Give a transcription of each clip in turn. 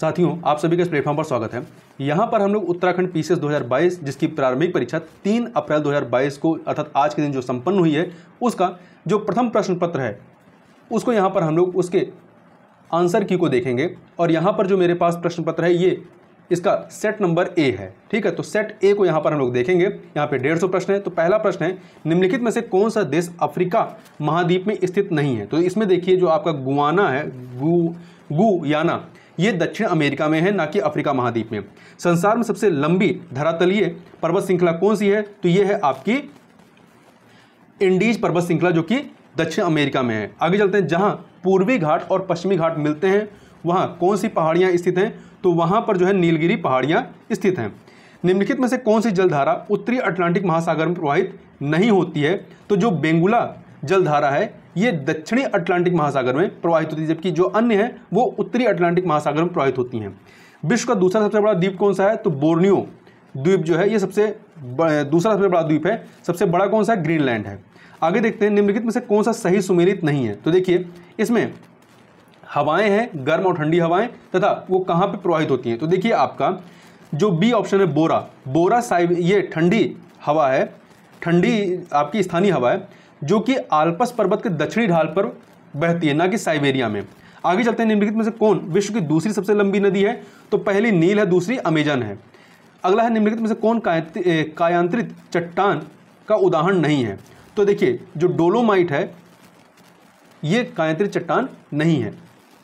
साथियों आप सभी का इस प्लेटफॉर्म पर स्वागत है यहाँ पर हम लोग उत्तराखंड पीसीएस 2022 जिसकी प्रारंभिक परीक्षा 3 अप्रैल 2022 को अर्थात आज के दिन जो संपन्न हुई है उसका जो प्रथम प्रश्न पत्र है उसको यहाँ पर हम लोग उसके आंसर की को देखेंगे और यहाँ पर जो मेरे पास प्रश्न पत्र है ये इसका सेट नंबर ए है ठीक है तो सेट ए को यहाँ पर हम लोग देखेंगे यहाँ पर डेढ़ सौ प्रश्न है तो पहला प्रश्न है निम्नलिखित में से कौन सा देश अफ्रीका महाद्वीप में स्थित नहीं है तो इसमें देखिए जो आपका गुआना है गु गुयाना ये दक्षिण अमेरिका में है ना कि अफ्रीका महाद्वीप में संसार में सबसे लंबी धरातलीय पर्वत श्रृंखला कौन सी है तो ये है आपकी इंडीज पर्वत श्रृंखला जो कि दक्षिण अमेरिका में है आगे चलते हैं जहाँ पूर्वी घाट और पश्चिमी घाट मिलते हैं वहाँ कौन सी पहाड़ियाँ स्थित हैं तो वहाँ पर जो है नीलगिरी पहाड़ियाँ स्थित हैं निम्नलिखित में से कौन सी जलधारा उत्तरी अटलांटिक महासागर में प्रवाहित नहीं होती है तो जो बेंगुला जलधारा है ये दक्षिणी अटलांटिक महासागर में प्रवाहित होती है जबकि जो अन्य है वो उत्तरी अटलांटिक महासागर में प्रवाहित होती हैं विश्व का दूसरा सबसे बड़ा द्वीप कौन सा है तो बोर्नियो द्वीप जो है ये सबसे दूसरा सबसे बड़ा द्वीप है सबसे बड़ा कौन सा है ग्रीनलैंड है आगे देखते हैं निम्नलिखित में से कौन सा सही सुमेलित नहीं है तो देखिए इसमें हवाएं हैं गर्म और ठंडी हवाएं तथा वो कहाँ पे प्रवाहित होती हैं तो देखिए आपका जो बी ऑप्शन है बोरा बोरा साइब ये ठंडी हवा है ठंडी आपकी स्थानीय हवा है जो कि आल्पस पर्वत के दक्षिणी ढाल पर बहती है ना कि साइबेरिया में आगे चलते हैं निम्नलिखित में से कौन विश्व की दूसरी सबसे लंबी नदी है तो पहली नील है दूसरी अमेजन है अगला है निम्नलिखित में से कौन कायांत्रित चट्टान का उदाहरण नहीं है तो देखिए जो डोलोमाइट है ये कायांत्रित चट्टान नहीं है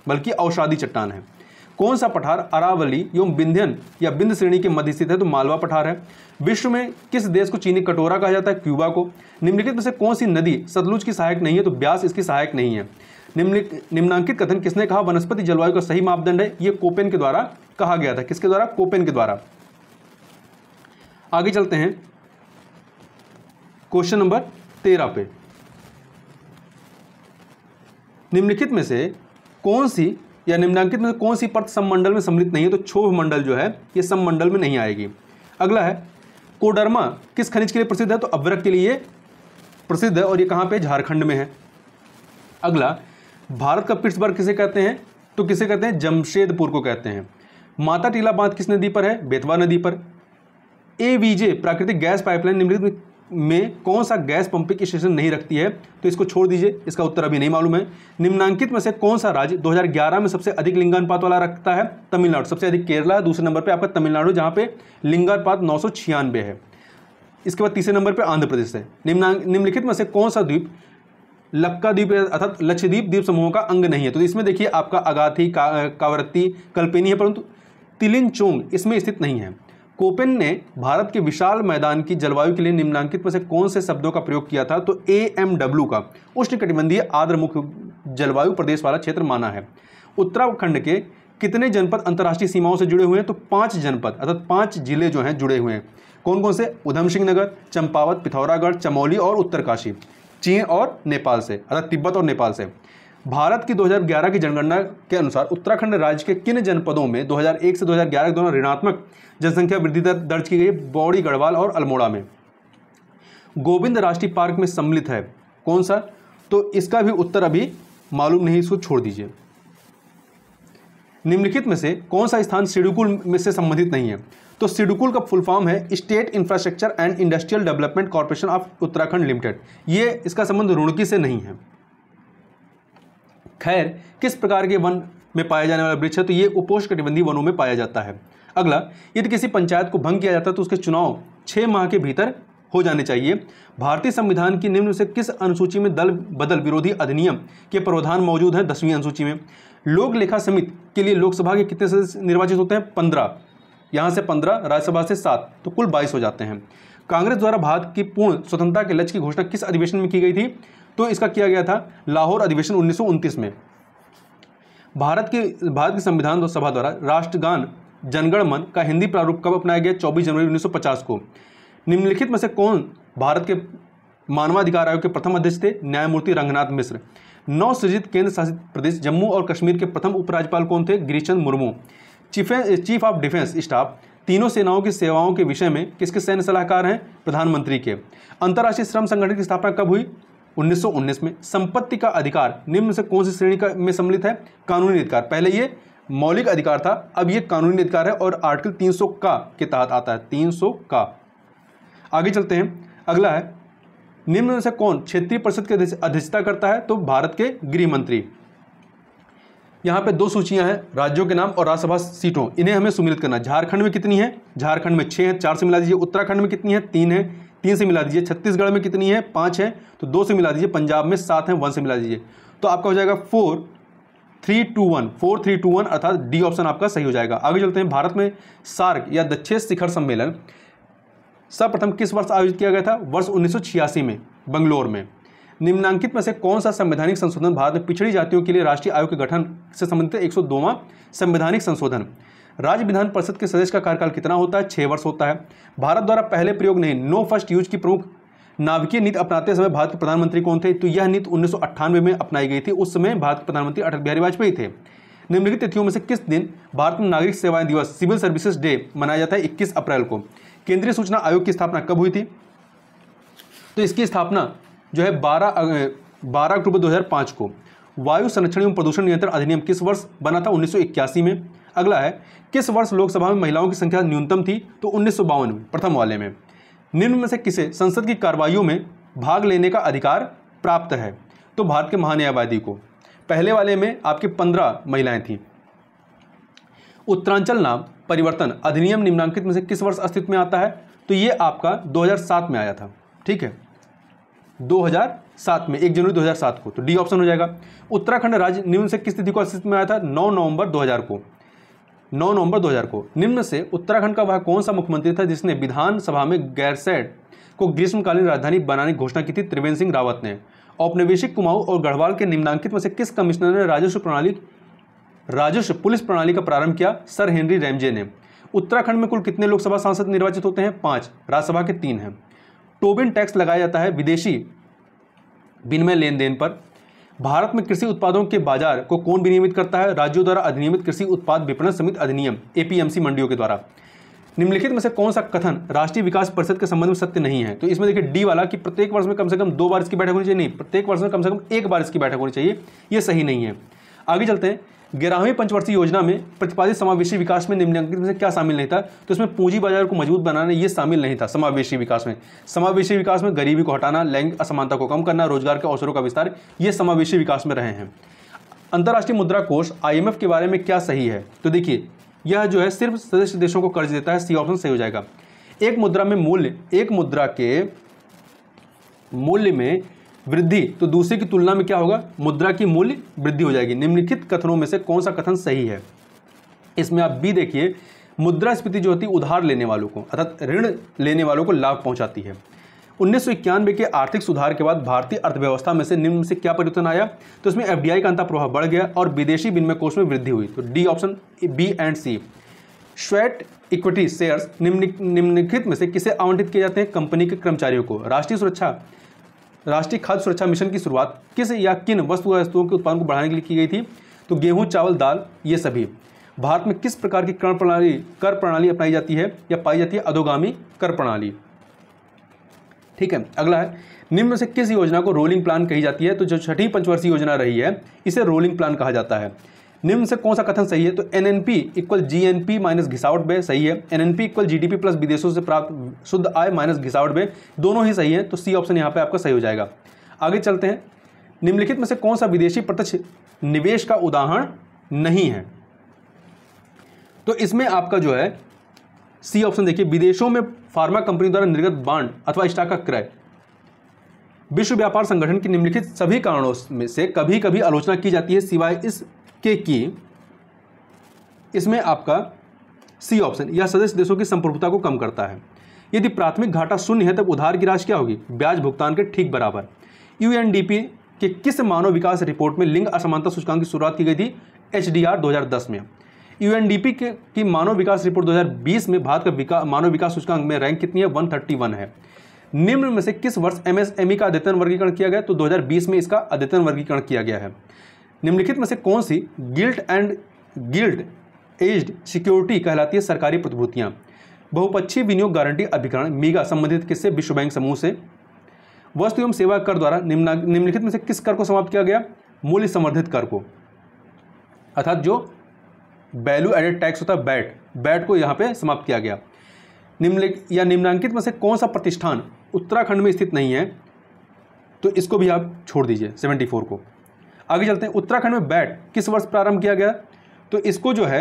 बल्कि औषादी चट्टान है कौन सा पठार अरावली एवं बिंध्यन या बिंद श्रेणी के मध्य स्थित है तो मालवा पठार है विश्व में किस देश को चीनी कटोरा कहा जाता है क्यूबा को निम्नलिखित में से कौन सी नदी सतलुज की सहायक नहीं है तो ब्यास इसकी सहायक नहीं है निम्नांकित कथन किसने कहा वनस्पति जलवायु का सही मापदंड है यह कोपेन के द्वारा कहा गया था किसके द्वारा कोपेन के द्वारा आगे चलते हैं क्वेश्चन नंबर तेरह पे निम्नलिखित में से कौन सी या निम्नांकित में कौन सी पर्त सम्मंडल में सम्मिलित नहीं है तो क्षोभ मंडल जो है ये सम्मंडल में नहीं आएगी अगला है कोडरमा किस खनिज के लिए प्रसिद्ध है तो अवरक के लिए प्रसिद्ध है और ये कहाँ पे झारखंड में है अगला भारत का पिट्सबर्ग किसे कहते हैं तो किसे कहते हैं जमशेदपुर को कहते हैं माता टीला बांध किस नदी पर है बेतवा नदी पर एवीजे प्राकृतिक गैस पाइपलाइन निम्नलिखित में कौन सा गैस पंपिंग स्टेशन नहीं रखती है तो इसको छोड़ दीजिए इसका उत्तर अभी नहीं मालूम है निम्नांकित में से कौन सा राज्य 2011 में सबसे अधिक लिंगानुपात वाला रखता है तमिलनाडु सबसे अधिक केरला है दूसरे नंबर पर आपका तमिलनाडु जहाँ पे लिंगानुपात नौ है इसके बाद तीसरे नंबर पर आंध्र प्रदेश है निम्ना निम्नलिखित में से कौन सा द्वीप लक्का द्वीप अर्थात लक्षद्वीप द्वीप समूहों का अंग नहीं है तो इसमें देखिए आपका अगाथी का, कावरत्ती कल्पेनी है परंतु तिलिन चोंग इसमें स्थित नहीं है कोपेन ने भारत के विशाल मैदान की जलवायु के लिए निम्नांकित में से कौन से शब्दों का प्रयोग किया था तो ए एम डब्ल्यू का उष्णकटिबंधीय आर्द्र मुख्य जलवायु प्रदेश वाला क्षेत्र माना है उत्तराखंड के कितने जनपद अंतर्राष्ट्रीय सीमाओं से जुड़े हुए हैं तो पाँच जनपद अर्थात पाँच जिले जो हैं जुड़े हुए हैं कौन कौन से उधम सिंह नगर चंपावत पिथौरागढ़ चमौली और उत्तरकाशी चीन और नेपाल से अर्थात तिब्बत और नेपाल से भारत की 2011 की जनगणना के अनुसार उत्तराखंड राज्य के किन जनपदों में 2001 से 2011 के दौरान ऋणात्मक जनसंख्या वृद्धि दर दर्ज की गई बौड़ी गढ़वाल और अल्मोड़ा में गोविंद राष्ट्रीय पार्क में सम्मिलित है कौन सा तो इसका भी उत्तर अभी मालूम नहीं इसको छोड़ दीजिए निम्नलिखित में से कौन सा स्थान सिडुकुल में से संबंधित नहीं है तो सिडुकुल का फुल फॉर्म है state infrastructure and industrial development corporation of Uttarakhand limited ये इसका संबंध रुड़की से नहीं है खैर किस प्रकार के वन में पाया जाने वाला वृक्ष है तो ये कटिबंधी वनों में पाया जाता है अगला यदि किसी पंचायत को भंग किया जाता है तो उसके चुनाव छः माह के भीतर हो जाने चाहिए भारतीय संविधान की निम्न से किस अनुसूची में दल बदल विरोधी अधिनियम के प्रावधान मौजूद हैं दसवीं अनुसूची में लोक लेखा समिति के लिए लोकसभा के कितने सदस्य निर्वाचित होते हैं पंद्रह यहाँ से पंद्रह राज्यसभा से सात तो कुल बाईस हो जाते हैं कांग्रेस द्वारा भारत की पूर्ण स्वतंत्रता के लक्ष्य की घोषणा किस अधिवेशन में की गई थी तो इसका किया गया था लाहौर अधिवेशन उन्नीस में भारत के भारत के संविधान सभा द्वारा राष्ट्रगान जनगणमन का हिंदी प्रारूप कब अपनाया गया 24 जनवरी 1950 को निम्नलिखित में से कौन भारत के मानवाधिकार आयोग के प्रथम अध्यक्ष थे न्यायमूर्ति रंगनाथ मिश्र नौ सृजित केंद्र शासित प्रदेश जम्मू और कश्मीर के प्रथम उपराज्यपाल कौन थे Girichand Murmu chief chief of defence staff तीनों सेनाओं की सेवाओं के विषय में किसके सैन्य सलाहकार हैं प्रधानमंत्री के अंतर्राष्ट्रीय श्रम संगठन की स्थापना कब हुई 1919 में संपत्ति का अधिकार निम्न से कौन सी श्रेणी का में सम्मिलित है कानूनी अधिकार पहले ये मौलिक अधिकार था अब ये कानूनी अधिकार है और आर्टिकल 300 का के तहत आता है 300 का आगे चलते हैं अगला है निम्न से कौन क्षेत्रीय परिषद की अध्यक्षता करता है तो भारत के गृह मंत्री यहाँ पे दो सूचियां हैं राज्यों के नाम और राज्यसभा सीटों इन्हें हमें सुमिलित करना झारखंड में कितनी है झारखंड में छह है चार से मिला दीजिए उत्तराखंड में कितनी है तीन है तीन से मिला दीजिए छत्तीसगढ़ में कितनी है पाँच है तो दो से मिला दीजिए पंजाब में सात है वन से मिला दीजिए तो आपका हो जाएगा four three two one four three two one अर्थात डी ऑप्शन आपका सही हो जाएगा आगे चलते हैं भारत में सार्क या दक्षे शिखर सम्मेलन सर्वप्रथम किस वर्ष आयोजित किया गया था वर्ष उन्नीस में बंगलोर में निम्नांकित में से कौन सा संवैधानिक संशोधन भारत में पिछड़ी जातियों के लिए राष्ट्रीय आयोग के गठन से संबंधित एक सौ संवैधानिक संशोधन राज्य विधान परिषद के सदस्य का कार्यकाल कितना होता है छः वर्ष होता है भारत द्वारा पहले प्रयोग नहीं नो फर्स्ट यूज की प्रमुख नाविकीय नीति अपनाते समय भारत के प्रधानमंत्री कौन थे तो यह नीति उन्नीस में अपनाई गई थी उस समय भारत के प्रधानमंत्री अटल बिहारी वाजपेयी थे निम्नलिखित तिथियों में से किस दिन भारत में नागरिक सेवाएं दिवस सिविल सर्विसेज डे मनाया जाता है इक्कीस अप्रैल को केंद्रीय सूचना आयोग की स्थापना कब हुई थी तो इसकी स्थापना जो है 12 बारह अक्टूबर 2005 को वायु संरक्षण एवं प्रदूषण नियंत्रण अधिनियम किस वर्ष बना था उन्नीस में अगला है किस वर्ष लोकसभा में महिलाओं की संख्या न्यूनतम थी तो उन्नीस में प्रथम वाले में निम्न में से किसे संसद की कार्रवाइयों में भाग लेने का अधिकार प्राप्त है तो भारत के महान्यायवादी को पहले वाले में आपके पंद्रह महिलाएं थीं उत्तरांचल नाम परिवर्तन अधिनियम निम्नांकित में से किस वर्ष अस्तित्व में आता है तो ये आपका 2007 में आया था ठीक है 2007 में एक जनवरी 2007 को तो डी ऑप्शन हो जाएगा उत्तराखंड राज्य निम्न से किस तिथि को अस्तित्व में आया था 9 नवंबर 2000 को 9 नवंबर 2000 को निम्न से उत्तराखंड का वह कौन सा मुख्यमंत्री था जिसने विधानसभा में गैरसैट को ग्रीष्मकालीन राजधानी बनाने की घोषणा की थी त्रिवेंद्र सिंह रावत ने औपनिवेशिक कुमाऊं और गढ़वाल के निम्नांकित में से किस कमिश्नर ने राजस्व प्रणाली राजस्व पुलिस प्रणाली का प्रारंभ किया सर हेनरी रैमजे ने उत्तराखंड में कुल कितने लोकसभा सांसद निर्वाचित होते हैं पाँच राज्यसभा के तीन हैं टोबिन टैक्स लगाया जाता है विदेशी विनिमय लेन देन पर भारत में कृषि उत्पादों के बाजार को कौन विनियमित करता है राज्यों द्वारा अधिनियमित कृषि उत्पाद विपणन समिति अधिनियम एपीएमसी मंडियों के द्वारा निम्नलिखित में से कौन सा कथन राष्ट्रीय विकास परिषद के संबंध में सत्य नहीं है तो इसमें देखिए डी वाला कि प्रत्येक वर्ष में कम से कम दो बार इसकी बैठक होनी चाहिए नहीं प्रत्येक वर्ष में कम से कम एक बार इसकी बैठक होनी चाहिए यह सही नहीं है आगे चलते हैं ग्यारहवीं पंचवर्षीय योजना में प्रतिपादित समावेशी विकास में निम्नलिखित में से क्या शामिल नहीं था तो इसमें पूंजी बाजार को मजबूत बनाना ये शामिल नहीं था समावेशी विकास में समावेशी विकास में गरीबी को हटाना लैंगिक असमानता को कम करना रोजगार के अवसरों का विस्तार ये समावेशी विकास में रहे हैं अंतर्राष्ट्रीय मुद्रा कोष आई के बारे में क्या सही है तो देखिए यह जो है सिर्फ सदस्य देशों को कर्ज देता है सी ऑप्शन सही हो जाएगा एक मुद्रा में मूल्य एक मुद्रा के मूल्य में वृद्धि तो दूसरे की तुलना में क्या होगा मुद्रा की मूल्य वृद्धि हो जाएगी निम्नलिखित कथनों में से कौन सा कथन सही है इसमें आप बी देखिए मुद्रा मुद्रास्फीति जो होती है उधार लेने वालों को अर्थात ऋण लेने वालों को लाभ पहुंचाती है उन्नीस के आर्थिक सुधार के बाद भारतीय अर्थव्यवस्था में से निम्न से क्या परिवर्तन आया तो इसमें एफ का अंतर प्रभाव बढ़ गया और विदेशी विनिमय कोष में वृद्धि हुई तो D option B and C sweat equity shares निम्नलिखित में से किसे आवंटित किए जाते हैं कंपनी के कर्मचारियों को राष्ट्रीय सुरक्षा राष्ट्रीय खाद्य सुरक्षा मिशन की शुरुआत किस या किन वस्तु वस्तुओं के उत्पादन को बढ़ाने के लिए की गई थी तो गेहूँ चावल दाल ये सभी भारत में किस प्रकार की कर प्रणाली कर प्रणाली अपनाई जाती है या पाई जाती है अधोगामी कर प्रणाली ठीक है अगला है निम्न से किस योजना को रोलिंग प्लान कही जाती है तो जो छठी पंचवर्षीय योजना रही है इसे रोलिंग प्लान कहा जाता है निम्न से कौन सा कथन सही है तो N N P equal G N P minus घिसावट बे सही है N N P equal G D P plus विदेशों से प्राप्त शुद्ध आय माइनस घिसावट बे दोनों ही सही है तो सी ऑप्शन यहाँ पे आपका सही हो जाएगा आगे चलते हैं निम्नलिखित में से कौन सा विदेशी प्रत्यक्ष निवेश का उदाहरण नहीं है तो इसमें आपका जो है सी ऑप्शन देखिए विदेशों में फार्मा कंपनी द्वारा निर्गत बांड अथवा स्टॉक का क्रय विश्व व्यापार संगठन के निम्नलिखित सभी कारणों में से कभी कभी आलोचना की जाती है सिवाय इस के किए इसमें आपका सी ऑप्शन यह सदस्य देशों की संप्रभुता को कम करता है यदि प्राथमिक घाटा शून्य है तब उधार की राशि क्या होगी ब्याज भुगतान के ठीक बराबर यूएनडीपी के किस मानव विकास रिपोर्ट में लिंग असमानता सूचकांक की शुरुआत की गई थी एच 2010 में यूएनडीपी के की मानव विकास रिपोर्ट 2020 में भारत का विका, मानव विकास सूचकांक में रैंक कितनी है 131 है निम्न में से किस वर्ष एमएसएमई का अद्यतन वर्गीकरण किया गया तो 2020 में इसका अद्यतन वर्गीकरण किया गया है निम्नलिखित में से कौन सी gilt and gilt edged security कहलाती है सरकारी प्रतिभूतियाँ बहुपक्षीय विनियोग गारंटी अभिकरण मीगा संबंधित किससे विश्व बैंक समूह से वस्तु एवं सेवा कर द्वारा निम्नलिखित में से किस कर को समाप्त किया गया मूल्य संवर्धित कर को अर्थात जो वैल्यू एडेड टैक्स होता है बैट बैट को यहाँ पे समाप्त किया गया निम्नलिखित या निम्नांकित में से कौन सा प्रतिष्ठान उत्तराखंड में स्थित नहीं है तो इसको भी आप छोड़ दीजिए सेवेंटी फोर को आगे चलते हैं उत्तराखंड में बैट किस वर्ष प्रारंभ किया गया तो इसको जो है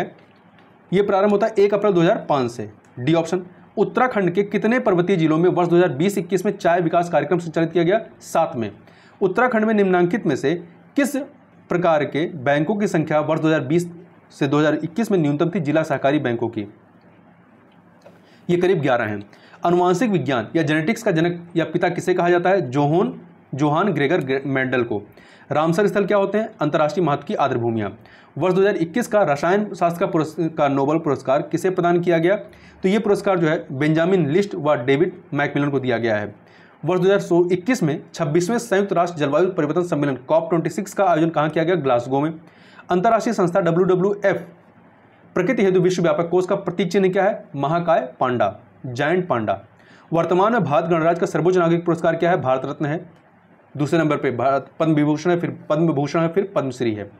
ये प्रारंभ होता है एक अप्रैल 2005 से डी ऑप्शन उत्तराखंड के कितने पर्वतीय जिलों में वर्ष 2020-21 में चाय विकास कार्यक्रम संचालित किया गया सात में उत्तराखंड में निम्नांकित में से किस प्रकार के बैंकों की संख्या वर्ष 2020 से 2021 में न्यूनतम थी जिला सहकारी बैंकों की ये करीब ग्यारह हैं अनुवांशिक विज्ञान या जेनेटिक्स का जनक या पिता किसे कहा जाता है Johann Johann Gregor Mendel Mendel को रामसर स्थल क्या होते हैं अंतर्राष्ट्रीय महत्व की आदर भूमियाँ वर्ष 2021 का रसायन शास्त्र का का नोबल पुरस्कार किसे प्रदान किया गया तो ये पुरस्कार जो है बेंजामिन लिस्ट व डेविड मैकमिलन को दिया गया है वर्ष 2021 में 26वें संयुक्त राष्ट्र जलवायु परिवर्तन सम्मेलन कॉप सिक्स का आयोजन कहाँ किया गया ग्लासगो में अंतर्राष्ट्रीय संस्था डब्ल्यू प्रकृति हेतु विश्व व्यापक कोष का प्रतीक चिन्ह क्या है महाकाय पांडा जायंट पांडा वर्तमान में भारत गणराज्य का सर्वोच्च नागरिक पुरस्कार क्या है भारत रत्न है दूसरे नंबर पे भारत पद्म विभूषण है फिर पद्म भूषण है फिर पद्मश्री है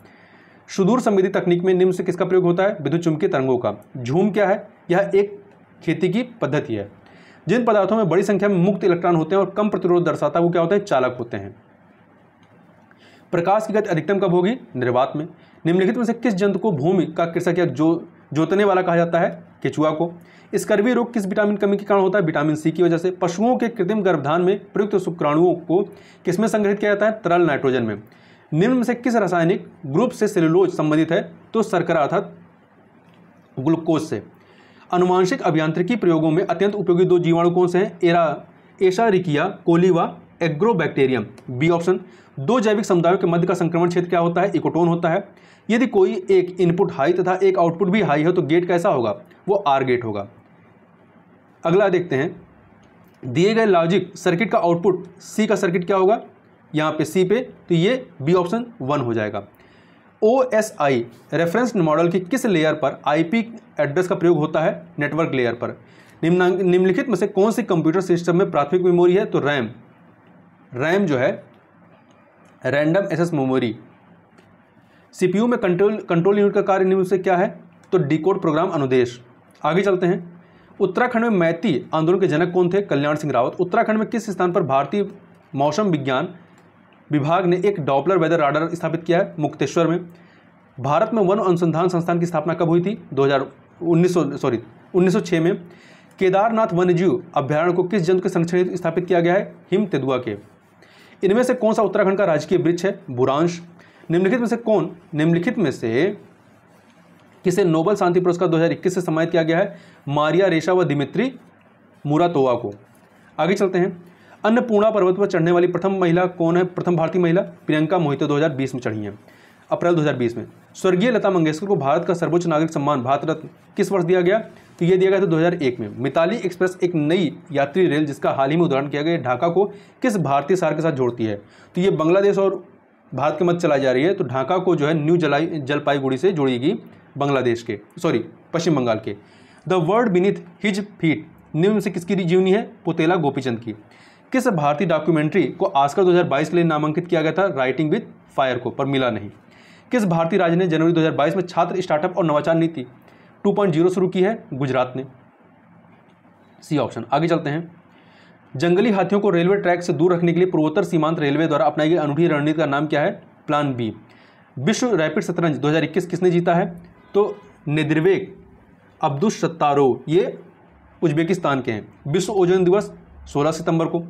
सुदूर संविधि तकनीक में निम्न से किसका प्रयोग होता है विद्युत चुंबकीय तरंगों का झूम क्या है यह एक खेती की पद्धति है जिन पदार्थों में बड़ी संख्या में मुक्त इलेक्ट्रॉन होते हैं और कम प्रतिरोध दर्शाता है वो क्या होता है चालक होते हैं प्रकाश की गति अधिकतम कब होगी निर्वात में निम्नलिखित में से किस जंतु को भूमि का कृषक या जो जोतने वाला कहा जाता है केचुआ को स्कर्वी रोग किस विटामिन कमी के कारण होता है विटामिन सी की वजह से पशुओं के कृत्रिम गर्भधान में प्रयुक्त शुक्राणुओं को किसमें संग्रहित किया जाता है तरल नाइट्रोजन में निम्न से किस रासायनिक ग्रुप से सेलुलोज संबंधित है तो सरकरा अर्थात ग्लूकोज से अनुवांशिक अभियांत्रिकी प्रयोगों में अत्यंत उपयोगी दो जीवाणु कौन से हैं एरा एशारिकिया कोलीवा एग्रोबैक्टेरियम बी ऑप्शन दो जैविक समुदायों के मध्य का संक्रमण क्षेत्र क्या होता है इकोटोन होता है यदि कोई एक इनपुट हाई तथा एक आउटपुट भी हाई हो तो गेट कैसा होगा वो आर गेट होगा अगला देखते हैं दिए गए लॉजिक सर्किट का आउटपुट सी का सर्किट क्या होगा यहाँ पे सी पे तो ये बी ऑप्शन वन हो जाएगा O S I reference model की किस लेयर पर आईपी एड्रेस का प्रयोग होता है नेटवर्क लेयर पर निम्नलिखित में से कौन से कंप्यूटर सिस्टम में प्राथमिक मेमोरी है तो रैम रैम जो है रैंडम एसएस मेमोरी सीपीयू में कंट्रोल कंट्रोल यूनिट का कार्य निम्न से क्या है तो डिकोड प्रोग्राम अनुदेश आगे चलते हैं उत्तराखंड में मैती आंदोलन के जनक कौन थे कल्याण सिंह रावत उत्तराखंड में किस स्थान पर भारतीय मौसम विज्ञान विभाग ने एक डॉपलर वेदर राडर स्थापित किया है मुक्तेश्वर में भारत में वन अनुसंधान संस्थान की स्थापना कब हुई थी सौ सॉरी छः में केदारनाथ वन्यजीव अभ्यारण्य को किस जंतु के संरक्षण स्थापित किया गया है हिम तेदुआ के इनमें से कौन सा उत्तराखंड का राजकीय वृक्ष है बुरांश निम्नलिखित में से कौन निम्नलिखित में से किसे नोबल शांति पुरस्कार 2021 से सम्मानित किया गया है मारिया रेशा व दिमित्री मुरातोवा को आगे चलते हैं अन्नपूर्णा पर्वत पर चढ़ने वाली प्रथम महिला कौन है प्रथम भारतीय महिला प्रियंका मोहित 2020 में चढ़ी हैं अप्रैल 2020 में स्वर्गीय लता मंगेशकर को भारत का सर्वोच्च नागरिक सम्मान भारत रत्न किस वर्ष दिया गया तो यह दिया गया था 2001 में मिताली एक्सप्रेस एक नई यात्री रेल जिसका हाल ही में उदाहरण किया गया ढाका को किस भारतीय शहर के साथ जोड़ती है तो ये बांग्लादेश और भारत के मध्य चलाई जा रही है तो ढाका को जो है न्यू जलाई जलपाईगुड़ी से जोड़ेगी बांग्लादेश के सॉरी पश्चिम बंगाल के the word beneath his feet निम्न से किसकी जीवनी है पुतेला गोपीचंद की किस भारतीय डॉक्यूमेंट्री को आस्कर 2022 के लिए नामांकित किया गया था राइटिंग विद फायर को पर मिला नहीं किस भारतीय राज्य ने जनवरी 2022 में छात्र स्टार्टअप और नवाचार नीति 2.0 शुरू की है गुजरात ने सी ऑप्शन आगे चलते हैं जंगली हाथियों को रेलवे ट्रैक से दूर रखने के लिए पूर्वोत्तर सीमांत रेलवे द्वारा अपनाई गई अनूठी रणनीति का नाम क्या है प्लान बी विश्व रैपिड शतरंज 2021 किसने जीता है तो निद्रवेक अब्दुल सत्तारो ये उज्बेकिस्तान के हैं विश्व ओजन दिवस 16 सितंबर को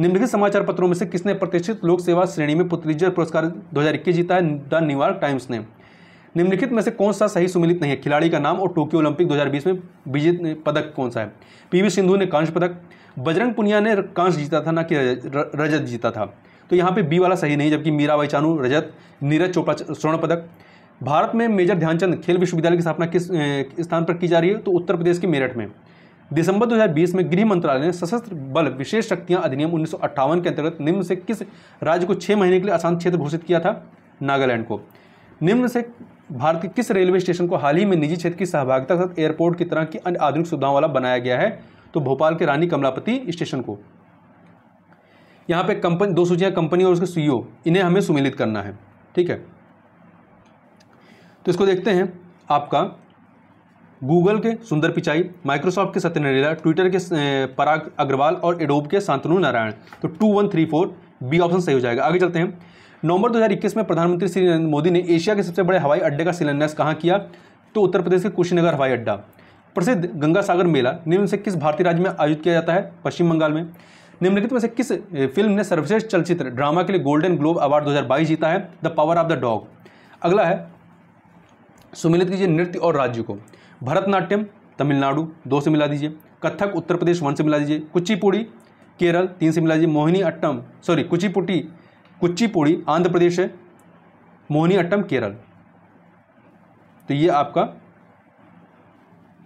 निम्नलिखित समाचार पत्रों में से किसने प्रतिष्ठित लोक सेवा श्रेणी में पुत्रिजर पुरस्कार 2021 जीता है द न्यूयॉर्क टाइम्स ने निम्नलिखित में से कौन सा सही सुमिलित नहीं है खिलाड़ी का नाम और टोक्यो ओलंपिक 2020 में विजेत पदक कौन सा है पीवी सिंधु ने कांस्य पदक बजरंग पुनिया ने कांस्य जीता था ना कि रजत जीता था तो यहाँ पे बी वाला सही नहीं जबकि मीराबाई चानू रजत नीरज चोपड़ा स्वर्ण पदक भारत में मेजर ध्यानचंद खेल विश्वविद्यालय की स्थापना किस स्थान पर की जा रही है तो उत्तर प्रदेश के मेरठ में दिसंबर 2020 में गृह मंत्रालय ने सशस्त्र बल विशेष शक्तियां अधिनियम उन्नीस के अंतर्गत निम्न से किस राज्य को छह महीने के लिए आसान क्षेत्र घोषित किया था नागालैंड को निम्न से भारत के किस रेलवे स्टेशन को हाल ही में निजी क्षेत्र की सहभागिता के साथ एयरपोर्ट की तरह की अन्य आधुनिक सुविधाओं वाला बनाया गया है तो भोपाल के रानी कमलापति स्टेशन को यहाँ पे कंपनी दो सूचियाँ कंपनी और उसके सीईओ इन्हें हमें सुमिलित करना है ठीक है तो इसको देखते हैं आपका गूगल के सुंदर पिचाई माइक्रोसॉफ्ट के सत्य नरेला ट्विटर के पराग अग्रवाल और एडोब के शांतनु नारायण तो two one three four B option सही हो जाएगा आगे चलते हैं नवंबर 2021 में प्रधानमंत्री श्री नरेंद्र मोदी ने एशिया के सबसे बड़े हवाई अड्डे का शिलान्यास कहाँ किया तो उत्तर प्रदेश के कुशीनगर हवाई अड्डा प्रसिद्ध गंगा सागर मेला निम्न से किस भारतीय राज्य में आयोजित किया जाता है पश्चिम बंगाल में निम्नलिखित में से किस फिल्म ने सर्वश्रेष्ठ चलचित्र ड्रामा के लिए गोल्डन ग्लोब अवार्ड दो जीता है the power of the dog अगला है सुमिलित कीजिए नृत्य और राज्य को भरतनाट्यम तमिलनाडु दो से मिला दीजिए कथक उत्तर प्रदेश वन से मिला दीजिए कुचिपुड़ी केरल तीन से मिला दीजिए मोहिनी अट्टम सॉरी कुचिपुटी कुचिपुड़ी आंध्र प्रदेश है मोहनी अट्टम केरल तो ये आपका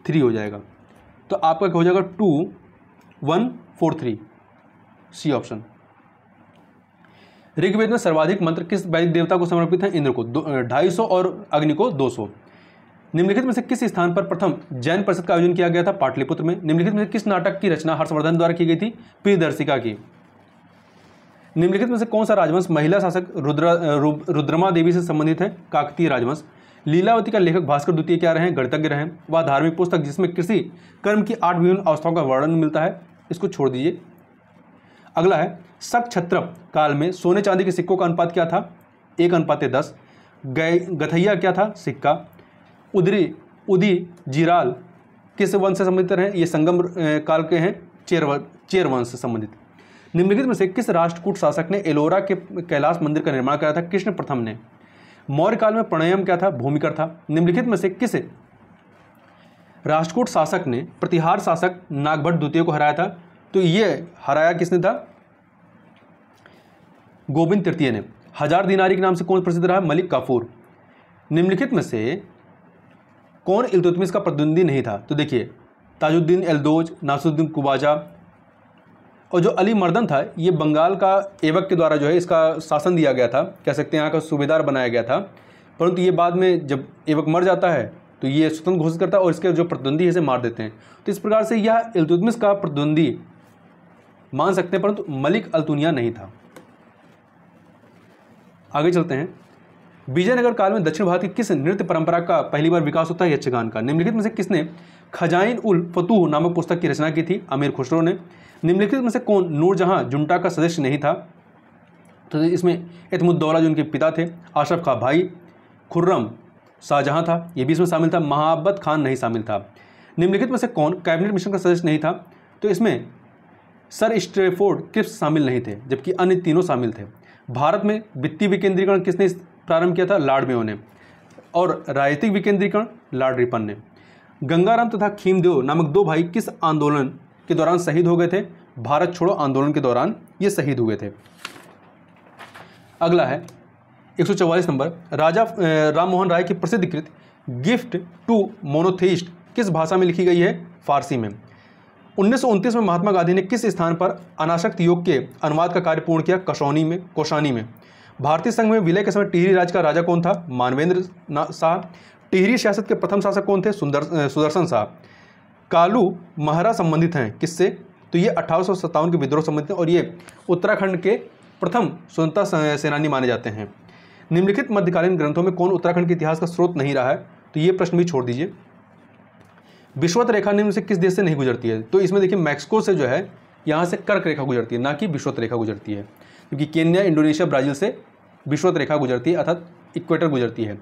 थ्री हो जाएगा तो आपका क्या हो जाएगा two one four three C option Rigveda में सर्वाधिक मंत्र किस वैदिक देवता को समर्पित है इंद्र को ढाई सौ और अग्नि को दो सौ निम्नलिखित में से किस स्थान पर प्रथम जैन परिषद का आयोजन किया गया था पाटलिपुत्र में निम्नलिखित में से किस नाटक की रचना हर्षवर्धन द्वारा की गई थी प्रियदर्शिका की निम्नलिखित में से कौन सा राजवंश महिला शासक रुद्रा रुद्रमा देवी से संबंधित है काकतीय राजवंश लीलावती का लेखक भास्कर द्वितीय क्या रहे गणतज्ञ रहे वह धार्मिक पुस्तक जिसमें कृषि कर्म की आठ विभिन्न अवस्थाओं का वर्णन मिलता है इसको छोड़ दीजिए अगला है सक छत्र काल में सोने चांदी के सिक्कों का अनुपात क्या था एक अनुपात दस गथैया क्या था सिक्का उदरी उदी जीराल किस वंश से संबंधित रहे ये संगम काल के हैं चेर चेर वंश से संबंधित निम्नलिखित में से किस राष्ट्रकूट शासक ने एलोरा के कैलाश मंदिर का निर्माण कराया था कृष्ण प्रथम ने मौर्य काल में प्रणयम क्या था भूमिकर था निम्नलिखित में से किस राष्ट्रकूट शासक ने प्रतिहार शासक नागभट द्वितीय को हराया था तो यह हराया किसने था गोविंद तृतीय ने हजार दिनारी के नाम से कौन प्रसिद्ध रहा मलिक काफूर निम्नलिखित में से कौन इल्तुतमिस का प्रतिद्वंदी नहीं था तो देखिए ताजुद्दीन एलदोज नासुद्दीन कुबाजा और जो अली मर्दन था ये बंगाल का एवक के द्वारा जो है इसका शासन दिया गया था कह सकते हैं यहाँ का सूबेदार बनाया गया था परंतु ये बाद में जब एवक मर जाता है तो ये स्वतंत्र घोषित करता है और इसके जो प्रतिद्वंदी है इसे मार देते हैं तो इस प्रकार से यह इल्तुतमिस का प्रतिद्वंदी मान सकते हैं परंतु मलिक अलतुनिया नहीं था आगे चलते हैं विजयनगर काल में दक्षिण भारत की किस नृत्य परंपरा का पहली बार विकास होता है यक्षगान का निम्नलिखित में से किसने खजाइन उल फतूह नामक पुस्तक की रचना की थी आमिर खुसरो ने निम्नलिखित में से कौन नूरजहाँ जुंटा का सदस्य नहीं था तो इसमें एतमुद्दौला जो उनके पिता थे आशफ खा भाई खुर्रम शाहजहाँ था ये भी इसमें शामिल था महाबत खान नहीं शामिल था निम्नलिखित में से कौन कैबिनेट मिशन का सदस्य नहीं था तो इसमें सर स्ट्रेफोर्ड क्रिप्स शामिल नहीं थे जबकि अन्य तीनों शामिल थे भारत में वित्तीय विकेंद्रीकरण किसने प्रारंभ किया था लाड मेयो ने और राजनीतिक विकेंद्रीकरण लाड रिपन ने गंगाराम तथा खीमदेव नामक दो भाई किस आंदोलन के दौरान शहीद हो गए थे भारत छोड़ो आंदोलन के दौरान ये शहीद हुए थे अगला है 144 नंबर राजा राम मोहन राय की प्रसिद्ध कृत गिफ्ट टू मोनोथेस्ट किस भाषा में लिखी गई है फारसी में उन्नीस में महात्मा गांधी ने किस स्थान पर अनाशक्त योग के अनुवाद का कार्य पूर्ण किया कशौनी में कोशानी में भारतीय संघ में विलय के समय टिहरी राज का राजा कौन था मानवेंद्र शाह टिहरी सियासत के प्रथम शासक कौन थे सुंदर सुदर्शन शाह कालू महरा संबंधित हैं किससे तो ये अठारह के विद्रोह संबंधित हैं और ये उत्तराखंड के प्रथम स्वतंत्रता सेनानी माने जाते हैं निम्नलिखित मध्यकालीन ग्रंथों में कौन उत्तराखंड के इतिहास का स्रोत नहीं रहा है तो ये प्रश्न भी छोड़ दीजिए विश्वत रेखा निम्न से किस देश से नहीं गुजरती है तो इसमें देखिए मैक्सिको से जो है यहाँ से कर्क रेखा गुजरती है ना कि विश्वत रेखा गुजरती है क्योंकि केन्या इंडोनेशिया ब्राज़ील से विश्वत रेखा गुजरती है अर्थात इक्वेटर गुजरती है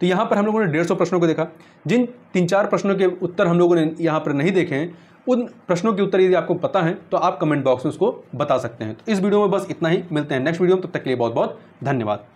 तो यहाँ पर हम लोगों ने डेढ़ सौ प्रश्नों को देखा जिन तीन चार प्रश्नों के उत्तर हम लोगों ने यहाँ पर नहीं देखे हैं उन प्रश्नों के उत्तर यदि आपको पता है तो आप कमेंट बॉक्स में उसको बता सकते हैं तो इस वीडियो में बस इतना ही मिलते हैं नेक्स्ट वीडियो में तब तक के लिए बहुत बहुत धन्यवाद